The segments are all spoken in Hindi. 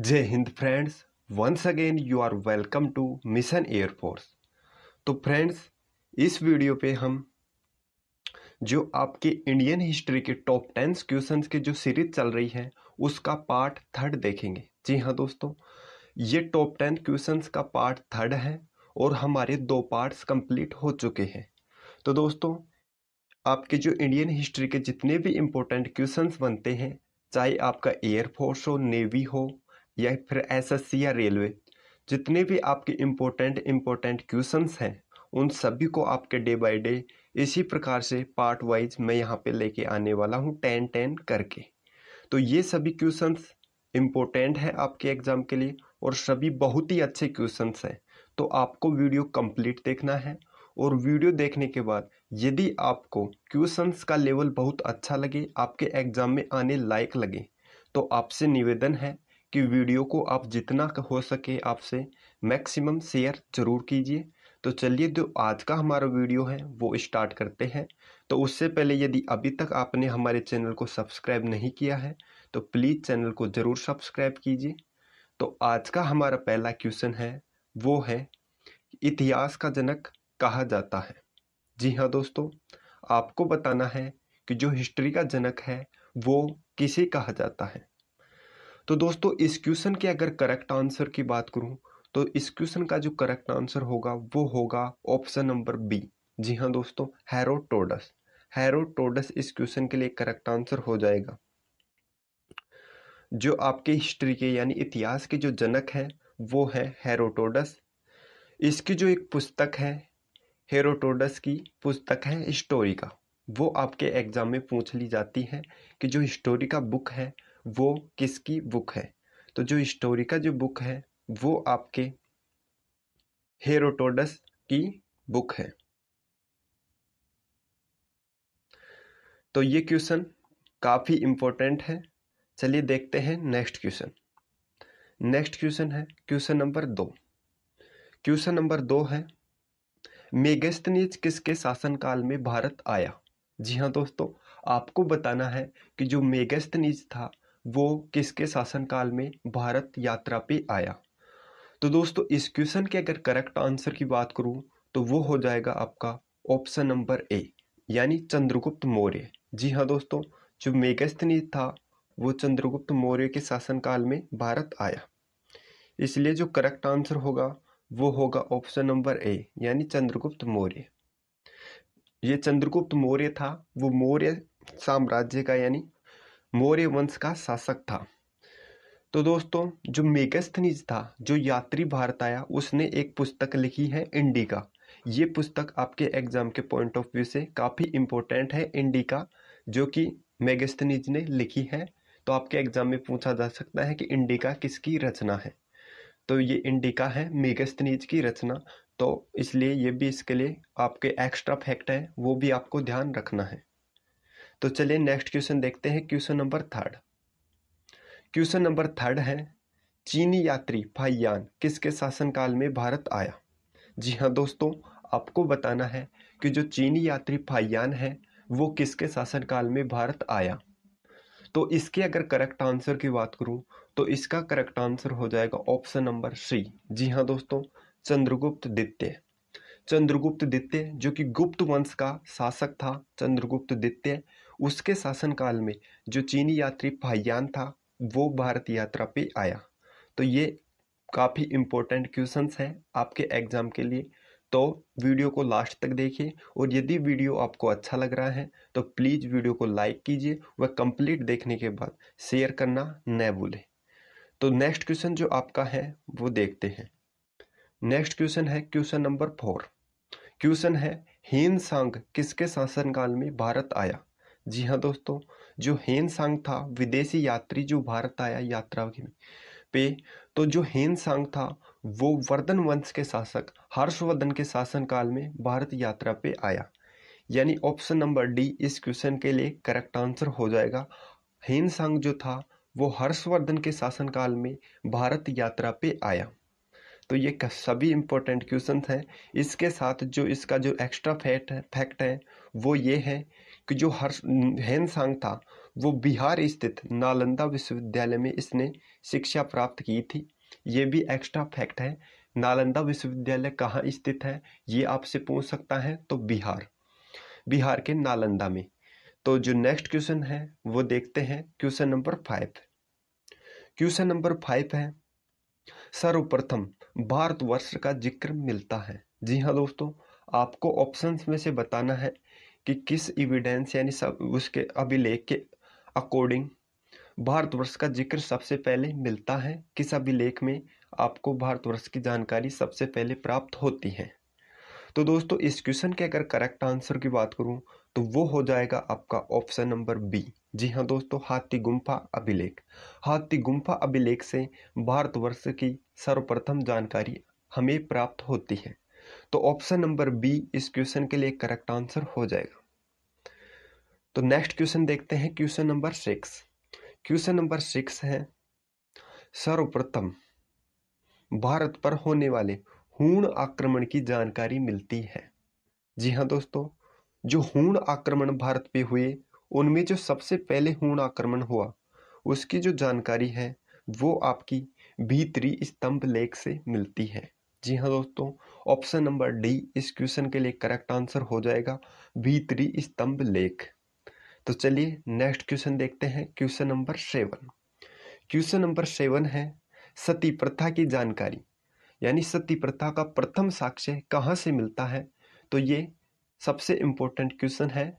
जय हिंद friends once again you are welcome to Mission Airforce तो फ्रेंड्स इस वीडियो पे हम जो आपके इंडियन हिस्ट्री के टॉप टेन क्वेश्चन के जो सीरीज चल रही है उसका पार्ट थर्ड देखेंगे जी हाँ दोस्तों ये टॉप टेन क्वेश्चन का पार्ट थर्ड है और हमारे दो पार्ट्स कंप्लीट हो चुके हैं तो दोस्तों आपके जो इंडियन हिस्ट्री के जितने भी इम्पोर्टेंट क्वेश्चन बनते हैं चाहे आपका एयरफोर्स हो नेवी हो या फिर एस एस सी या रेलवे जितने भी आपके इम्पोर्टेंट इम्पोर्टेंट क्वेश्चंस हैं उन सभी को आपके डे बाय डे इसी प्रकार से पार्ट वाइज मैं यहाँ पे लेके आने वाला हूँ टेन टेन करके तो ये सभी क्वेश्चंस इम्पोर्टेंट है आपके एग्ज़ाम के लिए और सभी बहुत ही अच्छे क्वेश्चंस हैं तो आपको वीडियो कंप्लीट देखना है और वीडियो देखने के बाद यदि आपको क्वेश्चंस का लेवल बहुत अच्छा लगे आपके एग्ज़ाम में आने लायक लगे तो आपसे निवेदन है कि वीडियो को आप जितना हो सके आपसे मैक्सिमम शेयर ज़रूर कीजिए तो चलिए जो आज का हमारा वीडियो है वो स्टार्ट करते हैं तो उससे पहले यदि अभी तक आपने हमारे चैनल को सब्सक्राइब नहीं किया है तो प्लीज़ चैनल को ज़रूर सब्सक्राइब कीजिए तो आज का हमारा पहला क्वेश्चन है वो है इतिहास का जनक कहा जाता है जी हाँ दोस्तों आपको बताना है कि जो हिस्ट्री का जनक है वो किसे कहा जाता है तो दोस्तों इस क्वेश्चन के अगर करेक्ट आंसर की बात करूं तो इस क्वेश्चन का जो करेक्ट आंसर होगा वो होगा ऑप्शन नंबर बी जी हाँ दोस्तों हैरोटोडस हैरोटोडस इस क्वेश्चन के लिए करेक्ट आंसर हो जाएगा जो आपके हिस्ट्री के यानी इतिहास के जो जनक हैं वो है हेरोटोडस इसकी जो एक पुस्तक है हेरोटोडस की पुस्तक है हिस्टोरी का वो आपके एग्ज़ाम में पूछ ली जाती है कि जो हिस्टोरी का बुक है वो किसकी बुक है तो जो हिस्टोरी का जो बुक है वो आपके हेरोटोडस की बुक है तो ये क्वेश्चन काफ़ी इंपॉर्टेंट है चलिए देखते हैं नेक्स्ट क्वेश्चन नेक्स्ट क्वेश्चन है क्वेश्चन नंबर दो क्वेश्चन नंबर दो है मेगस्तनीज किसके शासनकाल में भारत आया जी हाँ दोस्तों आपको बताना है कि जो मेगस्तनीज था वो किसके शासनकाल में भारत यात्रा पे आया तो दोस्तों इस क्वेश्चन के अगर करेक्ट आंसर की बात करूँ तो वो हो जाएगा आपका ऑप्शन नंबर ए यानी चंद्रगुप्त मौर्य जी हाँ दोस्तों जो मेघस्थनी था वो चंद्रगुप्त मौर्य के शासनकाल में भारत आया इसलिए जो करेक्ट आंसर होगा वो होगा ऑप्शन नंबर ए यानी चंद्रगुप्त मौर्य ये चंद्रगुप्त मौर्य था वो मौर्य साम्राज्य का यानी मौर्य वंश का शासक था तो दोस्तों जो मेगस्थनीज था जो यात्री भारत आया उसने एक पुस्तक लिखी है इंडिका ये पुस्तक आपके एग्जाम के पॉइंट ऑफ व्यू से काफ़ी इम्पोर्टेंट है इंडिका जो कि मेगस्थनीज ने लिखी है तो आपके एग्जाम में पूछा जा सकता है कि इंडिका किसकी रचना है तो ये इंडिका है मेगस्थनीज की रचना तो इसलिए ये भी इसके लिए आपके एक्स्ट्रा फैक्ट है वो भी आपको ध्यान रखना है तो चलिए नेक्स्ट क्वेश्चन देखते हैं question number third question number third है चीनी यात्री फाइयान किसके शासनकाल में भारत आया जी हाँ दोस्तों आपको बताना है कि जो चीनी यात्री फाइयान है वो किसके शासनकाल में भारत आया तो इसके अगर करेक्ट आंसर की बात करूं तो इसका करेक्ट आंसर हो जाएगा ऑप्शन नंबर सी जी हाँ दोस्तों चंद्रगुप्त द्वितीय चंद्रगुप्त द्वितीय जो कि गुप्त वंश का शासक था चंद्रगुप्त द्वितीय उसके शासनकाल में जो चीनी यात्री फाहयान था वो भारत यात्रा पे आया तो ये काफ़ी इम्पोर्टेंट क्वेश्चंस हैं आपके एग्ज़ाम के लिए तो वीडियो को लास्ट तक देखिए और यदि वीडियो आपको अच्छा लग रहा है तो प्लीज़ वीडियो को लाइक कीजिए व कंप्लीट देखने के बाद शेयर करना न भूलें तो नेक्स्ट क्वेश्चन जो आपका है वो देखते हैं नेक्स्ट क्वेश्चन है क्वेश्चन नंबर फोर क्वेश्चन है हीन सांग किसके शासनकाल में भारत आया जी हाँ दोस्तों जो हेन सांग था विदेशी यात्री जो भारत आया यात्रा के पे तो जो हेन सांग था वो वर्धन वंश के शासक हर्षवर्धन के शासन काल में भारत यात्रा पे आया यानी ऑप्शन नंबर डी इस क्वेश्चन के लिए करेक्ट आंसर हो जाएगा हेन सांग जो था वो हर्षवर्धन के शासन काल में भारत यात्रा पे आया तो ये सभी इंपॉर्टेंट क्वेश्चन हैं इसके साथ जो इसका जो एक्स्ट्रा फैक्ट है फैक्ट है वो ये है कि जो हर हेनसांग था वो बिहार स्थित नालंदा विश्वविद्यालय में इसने शिक्षा प्राप्त की थी ये भी एक्स्ट्रा फैक्ट है नालंदा विश्वविद्यालय कहाँ स्थित है ये आपसे पूछ सकता है तो बिहार बिहार के नालंदा में तो जो नेक्स्ट क्वेश्चन है वो देखते हैं question number five question number five है सर्वप्रथम भारतवर्ष का जिक्र मिलता है जी हाँ दोस्तों आपको ऑप्शंस में से बताना है कि किस इविडेंस यानी सब उसके अभिलेख के अकॉर्डिंग भारतवर्ष का जिक्र सबसे पहले मिलता है किस अभिलेख में आपको भारतवर्ष की जानकारी सबसे पहले प्राप्त होती है तो दोस्तों इस क्वेश्चन के अगर करेक्ट आंसर की बात करूं तो वो हो जाएगा आपका ऑप्शन नंबर बी जी हाँ दोस्तों हाथी गुम्फा अभिलेख हाथी गुम्फा अभिलेख से भारतवर्ष की सर्वप्रथम जानकारी हमें प्राप्त होती है तो ऑप्शन नंबर बी इस क्वेश्चन के लिए करेक्ट आंसर हो जाएगा तो नेक्स्ट क्वेश्चन देखते हैं question number six question number six है सर्वप्रथम भारत पर होने वाले हूण आक्रमण की जानकारी मिलती है जी हाँ दोस्तों जो हूण आक्रमण भारत पे हुए उनमें जो सबसे पहले हूण आक्रमण हुआ उसकी जो जानकारी है वो आपकी भीतरी स्तंभ लेख से मिलती है जी हाँ दोस्तों ऑप्शन नंबर डी इस क्वेश्चन के लिए करेक्ट आंसर हो जाएगा वी थ्री स्तंभ लेख तो चलिए नेक्स्ट क्वेश्चन देखते हैं question number seven question number seven है सती प्रथा की जानकारी यानी सती प्रथा का प्रथम साक्ष्य कहाँ से मिलता है तो ये सबसे इम्पोर्टेंट क्वेश्चन है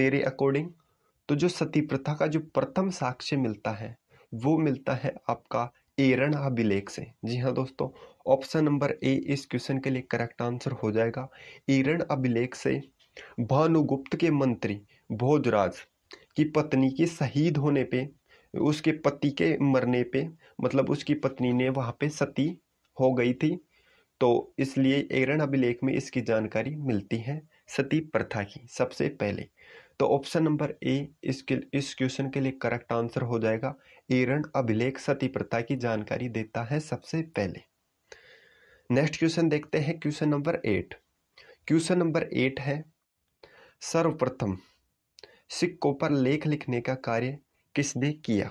मेरे अकॉर्डिंग तो जो सती प्रथा का जो प्रथम साक्ष्य मिलता है वो मिलता है आपका एरण अभिलेख से जी हाँ दोस्तों ऑप्शन नंबर ए इस क्वेश्चन के लिए करेक्ट आंसर हो जाएगा ईरण अभिलेख से भानुगुप्त के मंत्री भोजराज की पत्नी के शहीद होने पे उसके पति के मरने पे मतलब उसकी पत्नी ने वहाँ पे सती हो गई थी तो इसलिए ईरण अभिलेख में इसकी जानकारी मिलती है सती प्रथा की सबसे पहले तो ऑप्शन नंबर ए इसके इस क्वेश्चन के लिए करेक्ट आंसर हो जाएगा ईरण अभिलेख सती प्रथा की जानकारी देता है सबसे पहले नेक्स्ट क्वेश्चन देखते हैं question number eight question number eight है सर्वप्रथम सिक्कों पर लेख लिखने का कार्य किसने किया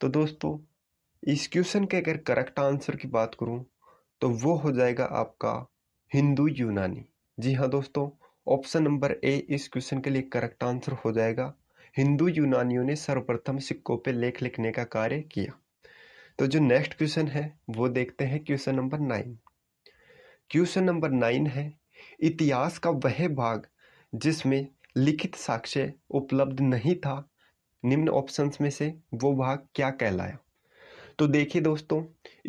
तो दोस्तों इस क्वेश्चन के अगर करेक्ट आंसर की बात करूं तो वो हो जाएगा आपका हिंदू यूनानी जी हाँ दोस्तों ऑप्शन नंबर ए इस क्वेश्चन के लिए करेक्ट आंसर हो जाएगा हिंदू यूनानियों ने सर्वप्रथम सिक्कों पर लेख लिखने का कार्य किया तो जो नेक्स्ट क्वेश्चन है वो देखते हैं question number nine question number nine है इतिहास का वह भाग जिसमें लिखित साक्ष्य उपलब्ध नहीं था निम्न ऑप्शंस में से वो भाग क्या कहलाया तो देखिए दोस्तों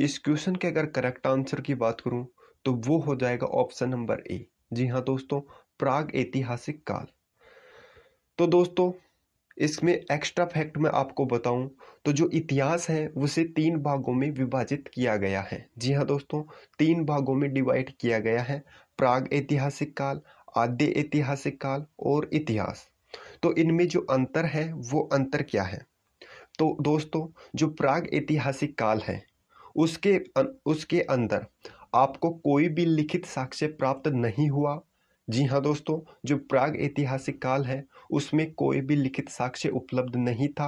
इस क्वेश्चन के अगर करेक्ट आंसर की बात करूं तो वो हो जाएगा ऑप्शन नंबर ए जी हाँ दोस्तों प्राग ऐतिहासिक काल तो दोस्तों इसमें एक्स्ट्रा फैक्ट मैं आपको बताऊं तो जो इतिहास है उसे तीन भागों में विभाजित किया गया है जी हाँ दोस्तों तीन भागों में डिवाइड किया गया है प्राग ऐतिहासिक काल आद्य ऐतिहासिक काल और इतिहास तो इनमें जो अंतर है वो अंतर क्या है तो दोस्तों जो प्राग ऐतिहासिक काल है उसके उसके अंदर आपको कोई भी लिखित साक्ष्य प्राप्त नहीं हुआ जी हाँ दोस्तों जो प्राग ऐतिहासिक काल है उसमें कोई भी लिखित साक्ष्य उपलब्ध नहीं था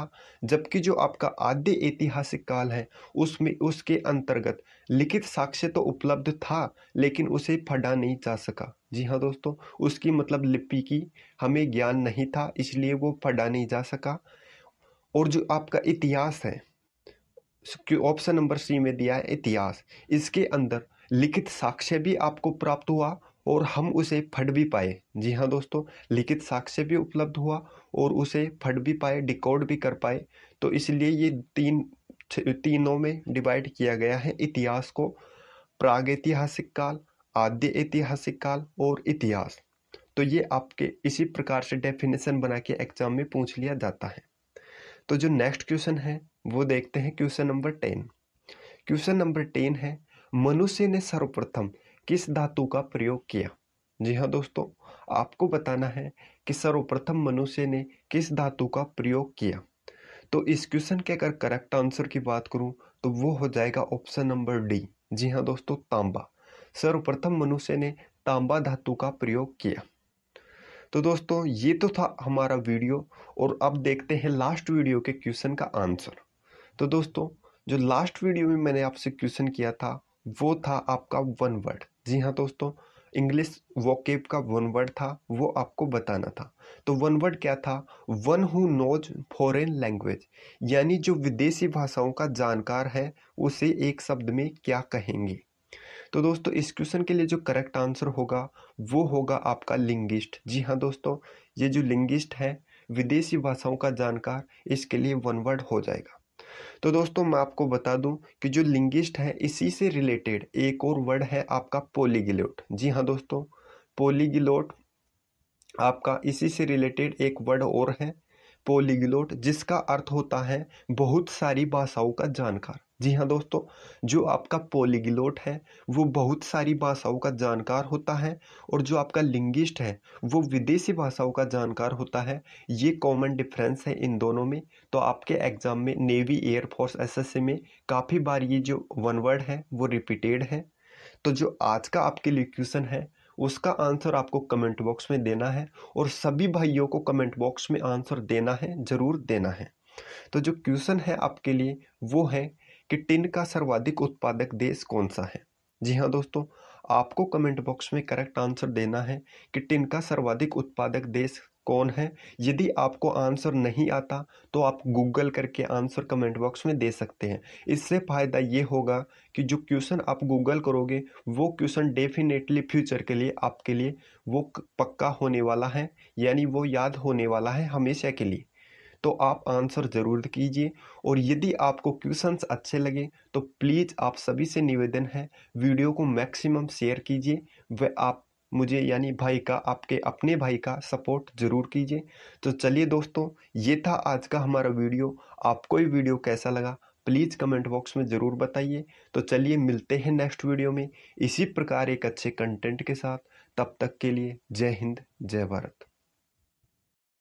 जबकि जो आपका आद्य ऐतिहासिक काल है उसमें उसके अंतर्गत लिखित साक्ष्य तो उपलब्ध था लेकिन उसे फटा नहीं जा सका जी हाँ दोस्तों उसकी मतलब लिपि की हमें ज्ञान नहीं था इसलिए वो फटा नहीं जा सका और जो आपका इतिहास है ऑप्शन नंबर सी में दिया है इतिहास इसके अंदर लिखित साक्ष्य भी आपको प्राप्त हुआ और हम उसे फट भी पाए जी हाँ दोस्तों लिखित साक्ष्य भी उपलब्ध हुआ और उसे फट भी पाए डिकोड भी कर पाए तो इसलिए ये तीन तीनों में डिवाइड किया गया है इतिहास को प्रागैतिहासिक काल आद्य ऐतिहासिक काल और इतिहास तो ये आपके इसी प्रकार से डेफिनेशन बना के एग्जाम में पूछ लिया जाता है तो जो नेक्स्ट क्वेश्चन है वो देखते हैं question number ten question number ten है मनुष्य ने सर्वप्रथम किस धातु का प्रयोग किया जी हाँ दोस्तों आपको बताना है कि सर्वप्रथम मनुष्य ने किस धातु का प्रयोग किया तो इस क्वेश्चन के अगर करेक्ट आंसर की बात करूं तो वो हो जाएगा ऑप्शन नंबर डी जी हाँ दोस्तों तांबा सर्वप्रथम मनुष्य ने तांबा धातु का प्रयोग किया तो दोस्तों ये तो था हमारा वीडियो और अब देखते हैं लास्ट वीडियो के क्वेश्चन का आंसर तो दोस्तों जो लास्ट वीडियो में मैंने आपसे क्वेश्चन किया था वो था आपका वन वर्ड जी हाँ दोस्तों इंग्लिश वॉकेब का वन वर्ड था वो आपको बताना था तो वन वर्ड क्या था one who knows foreign language यानी जो विदेशी भाषाओं का जानकार है उसे एक शब्द में क्या कहेंगे तो दोस्तों इस क्वेश्चन के लिए जो करेक्ट आंसर होगा वो होगा आपका लिंगिस्ट जी हाँ दोस्तों ये जो लिंगिस्ट है विदेशी भाषाओं का जानकार इसके लिए वन वर्ड हो जाएगा तो दोस्तों मैं आपको बता दूं कि जो लिंगिस्ट है इसी से रिलेटेड एक और वर्ड है आपका पोलीगिलोट जी हाँ दोस्तों पोलीगिलोट आपका इसी से रिलेटेड एक वर्ड और है पोलीगिलोट जिसका अर्थ होता है बहुत सारी भाषाओं का जानकार जी हाँ दोस्तों जो आपका पोलीग्लोट है वो बहुत सारी भाषाओं का जानकार होता है और जो आपका लिंगिस्ट है वो विदेशी भाषाओं का जानकार होता है ये कॉमन डिफरेंस है इन दोनों में तो आपके एग्ज़ाम में नेवी एयरफोर्स एसएससी में काफ़ी बार ये जो वन वर्ड है वो रिपीटेड है तो जो आज का आपके लिए क्वेश्चन है उसका आंसर आपको कमेंट बॉक्स में देना है और सभी भाइयों को कमेंट बॉक्स में आंसर देना है ज़रूर देना है तो जो क्वेश्चन है आपके लिए वो है कि टिन का सर्वाधिक उत्पादक देश कौन सा है जी हाँ दोस्तों आपको कमेंट बॉक्स में करेक्ट आंसर देना है कि टिन का सर्वाधिक उत्पादक देश कौन है यदि आपको आंसर नहीं आता तो आप गूगल करके आंसर कमेंट बॉक्स में दे सकते हैं इससे फ़ायदा ये होगा कि जो क्वेश्चन आप गूगल करोगे वो क्वेश्चन डेफिनेटली फ्यूचर के लिए आपके लिए वो पक्का होने वाला है यानी वो याद होने वाला है हमेशा के लिए तो आप आंसर ज़रूर कीजिए और यदि आपको क्वेश्चंस अच्छे लगे तो प्लीज़ आप सभी से निवेदन है वीडियो को मैक्सिमम शेयर कीजिए व आप मुझे यानी भाई का आपके अपने भाई का सपोर्ट ज़रूर कीजिए तो चलिए दोस्तों ये था आज का हमारा वीडियो आपको ये वीडियो कैसा लगा प्लीज़ कमेंट बॉक्स में ज़रूर बताइए तो चलिए मिलते हैं नेक्स्ट वीडियो में इसी प्रकार एक अच्छे कंटेंट के साथ तब तक के लिए जय हिंद जय भारत